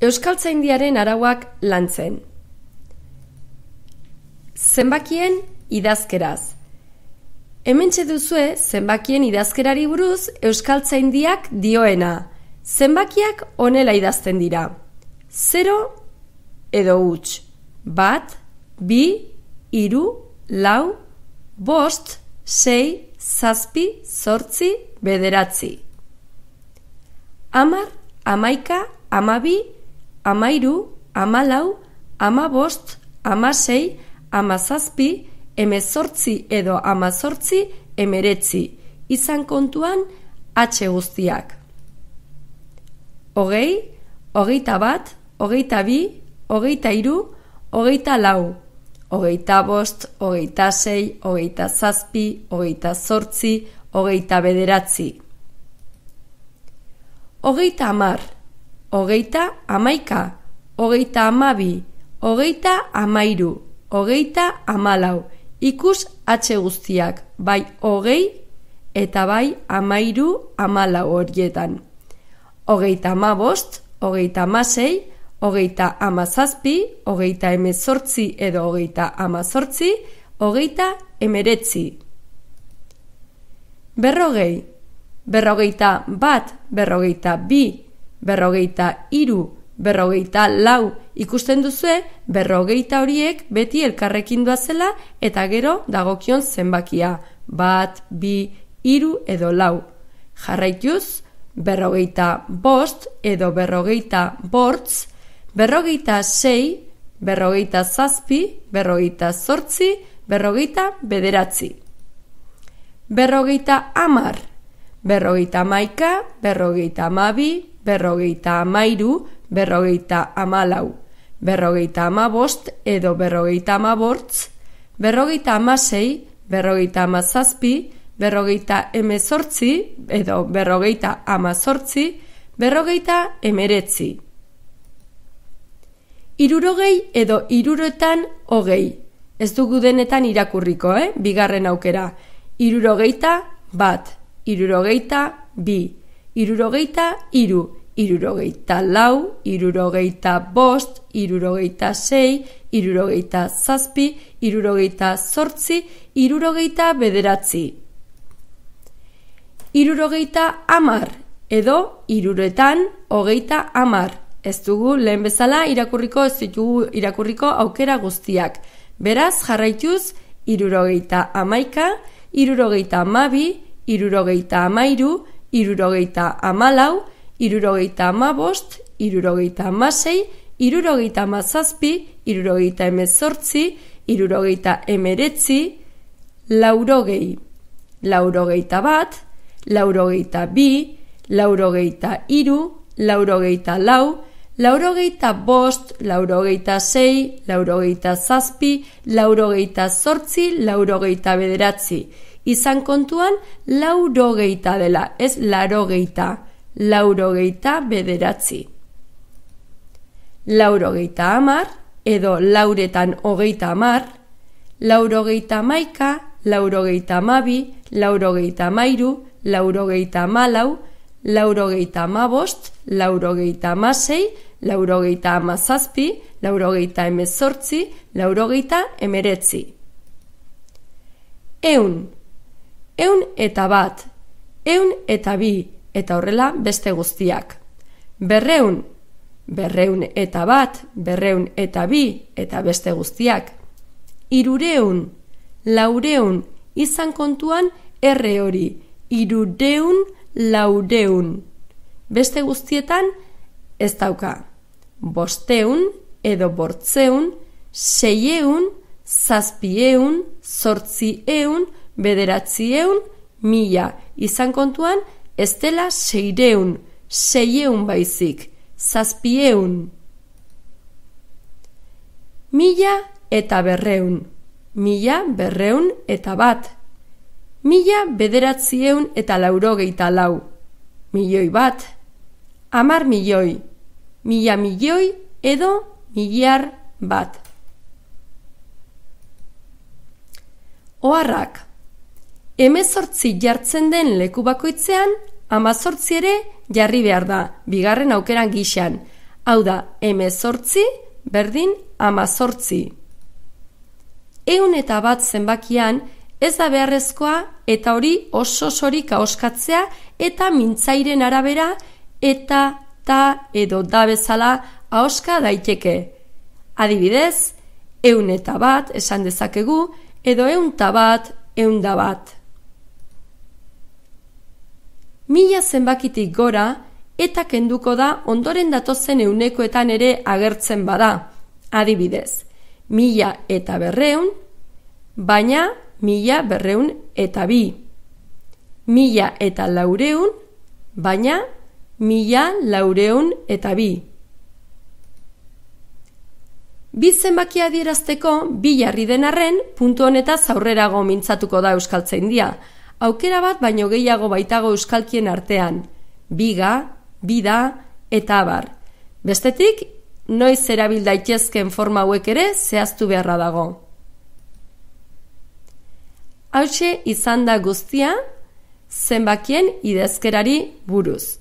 Euskal Tzaindiaren arauak lantzen. Zenbakien idazkeraz. Hemen duzue zenbakien idazkerari buruz Euskal Tzaindiak dioena. Zenbakiak onela idazten dira. 0 edo huts. Bat, bi, iru, lau, bost, sei, zazpi, sortzi, bederatzi. Amar, amaika, amabi, amabi, amairu, amalau, amabost, amasei, amazazpi, emezortzi edo amazortzi, emeretzi. Izan kontuan, atxe guztiak. Ogei, ogeita bat, ogeita bi, ogeita iru, ogeita lau. Ogeita bost, ogeita sei, ogeita zazpi, ogeita zortzi, ogeita bederatzi. Ogeita amar hogeita amaika, hogeita amabi, hogeita amairu, hogeita amalau. Ikus atxe guztiak, bai hogei eta bai amairu amalau horietan. Hogeita amabost, hogeita amasei, hogeita amazazpi, hogeita emezortzi edo hogeita amazortzi, hogeita emeretzi. Berrogei, berrogeita bat, berrogeita bi, berrogeita Berrogeita iru, berrogeita lau. Ikusten duzue, berrogeita horiek beti elkarrekin duazela eta gero dagokion zenbakia. Bat, bi, iru edo lau. Jarraituz, berrogeita bost edo berrogeita bortz. Berrogeita sei, berrogeita zazpi, berrogeita sortzi, berrogeita bederatzi. Berrogeita amar, berrogeita maika, berrogeita mabi berrogeita amairu, berrogeita amalau, berrogeita amabost edo berrogeita amabortz, berrogeita amasei, berrogeita amazazpi, berrogeita emezortzi edo berrogeita amazortzi, berrogeita emeretzi. Irurogei edo iruroetan hogei. Ez dugu denetan irakurriko, eh? Bigarren aukera. Irurogeita bat, irurogeita bi irurogeita iru, irurogeita lau, irurogeita bost, irurogeita sei, irurogeita zazpi, irurogeita sortzi, irurogeita bederatzi. Irurogeita amar, edo iruretan hogeita amar. Ez dugu lehen bezala irakurriko ez dugu irakurriko aukera guztiak. Beraz jarraituz irurogeita amaika, irurogeita amabi, irurogeita amairu, irurogeita amairu, irurogeita amalau, irurogeita amabost, irurogeita amasei, irurogeita amazazpi, irurogeita emezortzi, irurogeita emeretzi, laurogei, laurogeita bat, laurogeita bi, laurogeita iru, laurogeita lau, laurogeita bost, laurogeita sei, laurogeita zazpi, laurogeita sortzi, laurogeita bederatzi izan kontuan laurogeita dela, ez larogeita, laurogeita bederatzi. Laurogeita amar, edo lauretan hogeita amar, laurogeita maika, laurogeita mabi, laurogeita mairu, laurogeita malau, laurogeita mabost, laurogeita masei, laurogeita amazazpi, laurogeita emezortzi, laurogeita emeretzi. Eun. Eun eta bat, eun eta bi, eta horrela beste guztiak. Berreun, berreun eta bat, berreun eta bi, eta beste guztiak. Irureun, laureun, izan kontuan erre hori. Irudeun, laureun. Beste guztietan, ez dauka. Bosteun, edo bortzeun, seieun, zazpieun, sortzieun, bederatzieun mila izan kontuan ez dela seireun, seieun baizik, zazpieun. Mila eta berreun, mila berreun eta bat. Mila bederatzieun eta lauro lau, milioi bat. Amar milioi, mila milioi edo miliar bat. Oarrak emezortzi jartzen den leku bakoitzean, amazortzi ere jarri behar da, bigarren aukeran gixan. Hau da, emezortzi, berdin, amazortzi. Eun eta bat zenbakian, ez da beharrezkoa eta hori oso sorik hauskatzea eta mintzairen arabera eta ta edo da bezala hauska daiteke. Adibidez, eun eta bat esan dezakegu edo eun bat eun da bat mila zenbakitik gora eta kenduko da ondoren datozen eunekoetan ere agertzen bada. Adibidez, mila eta berreun, baina mila berreun eta bi. Mila eta laureun, baina mila laureun eta bi. Bi zenbakia dierazteko, bi jarri den arren, puntu honetaz aurrera gomintzatuko da Euskaltzaindia. dia aukera bat baino gehiago baitago euskalkien artean, biga, bida eta abar. Bestetik, noiz erabil daitezken forma hauek ere zehaztu beharra dago. Hauxe izan da guztia, zenbakien idezkerari buruz.